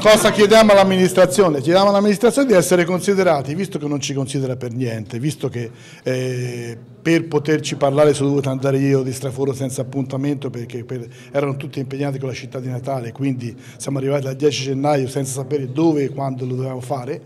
Cosa chiediamo all'amministrazione? Chiediamo all'amministrazione di essere considerati, visto che non ci considera per niente, visto che eh, per poterci parlare sono dovuto andare io di straforo senza appuntamento perché per, erano tutti impegnati con la città di Natale, quindi siamo arrivati al 10 gennaio senza sapere dove e quando lo dovevamo fare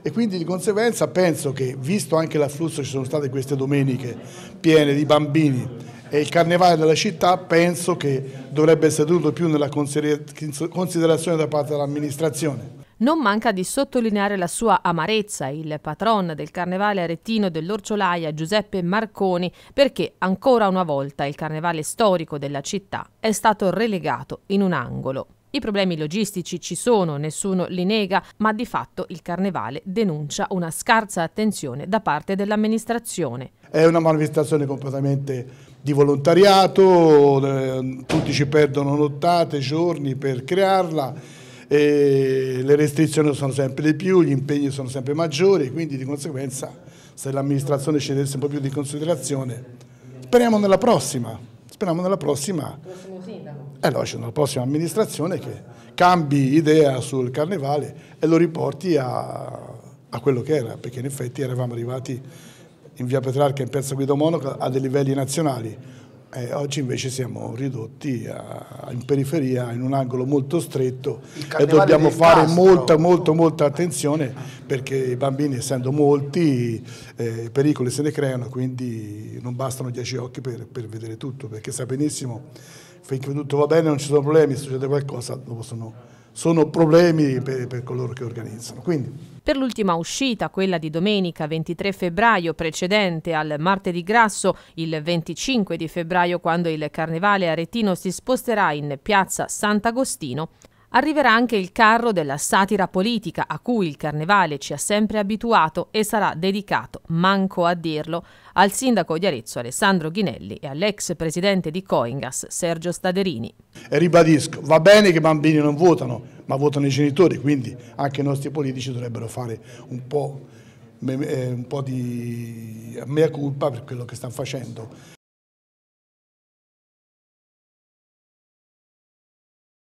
e quindi di conseguenza penso che visto anche l'afflusso ci sono state queste domeniche piene di bambini e il carnevale della città penso che dovrebbe essere tenuto più nella considerazione da parte dell'amministrazione. Non manca di sottolineare la sua amarezza il patron del carnevale aretino dell'Orciolaia Giuseppe Marconi perché ancora una volta il carnevale storico della città è stato relegato in un angolo. I problemi logistici ci sono, nessuno li nega, ma di fatto il carnevale denuncia una scarsa attenzione da parte dell'amministrazione è una manifestazione completamente di volontariato, ehm, tutti ci perdono nottate, giorni per crearla le restrizioni sono sempre di più, gli impegni sono sempre maggiori, quindi di conseguenza se l'amministrazione ci desse un po' più di considerazione, speriamo nella prossima, speriamo nella prossima, eh, allora, nella prossima amministrazione che cambi idea sul carnevale e lo riporti a, a quello che era, perché in effetti eravamo arrivati in via Petrarca e in piazza Guido Monaco a dei livelli nazionali. Eh, oggi invece siamo ridotti a, in periferia, in un angolo molto stretto e dobbiamo fare Castro. molta, molta, molta attenzione perché i bambini, essendo molti, eh, pericoli se ne creano, quindi non bastano dieci occhi per, per vedere tutto, perché sa benissimo, finché tutto va bene non ci sono problemi, succede qualcosa, dopo sono sono problemi per, per coloro che organizzano. Quindi, per l'ultima uscita, quella di domenica 23 febbraio precedente al martedì grasso, il 25 di febbraio quando il carnevale aretino si sposterà in piazza Sant'Agostino Arriverà anche il carro della satira politica a cui il Carnevale ci ha sempre abituato e sarà dedicato, manco a dirlo, al sindaco di Arezzo Alessandro Ghinelli e all'ex presidente di Coingas Sergio Staderini. E ribadisco, va bene che i bambini non votano, ma votano i genitori, quindi anche i nostri politici dovrebbero fare un po', eh, un po di mea culpa per quello che stanno facendo.